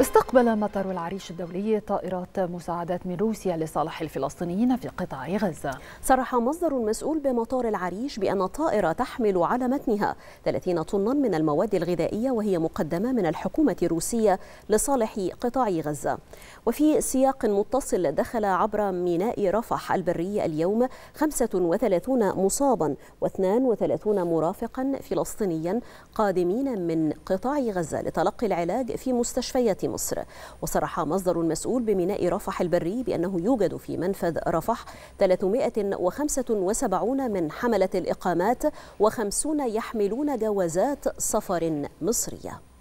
استقبل مطار العريش الدولي طائرات مساعدات من روسيا لصالح الفلسطينيين في قطاع غزة صرح مصدر مسؤول بمطار العريش بأن الطائرة تحمل على متنها 30 طنا من المواد الغذائية وهي مقدمة من الحكومة الروسية لصالح قطاع غزة وفي سياق متصل دخل عبر ميناء رفح البري اليوم 35 مصابا و32 مرافقا فلسطينيا قادمين من قطاع غزة لتلقي العلاج في مستشفيات مصر وصرح مصدر مسؤول بميناء رفح البري بأنه يوجد في منفذ رفح 375 من حملة الإقامات و50 يحملون جوازات سفر مصرية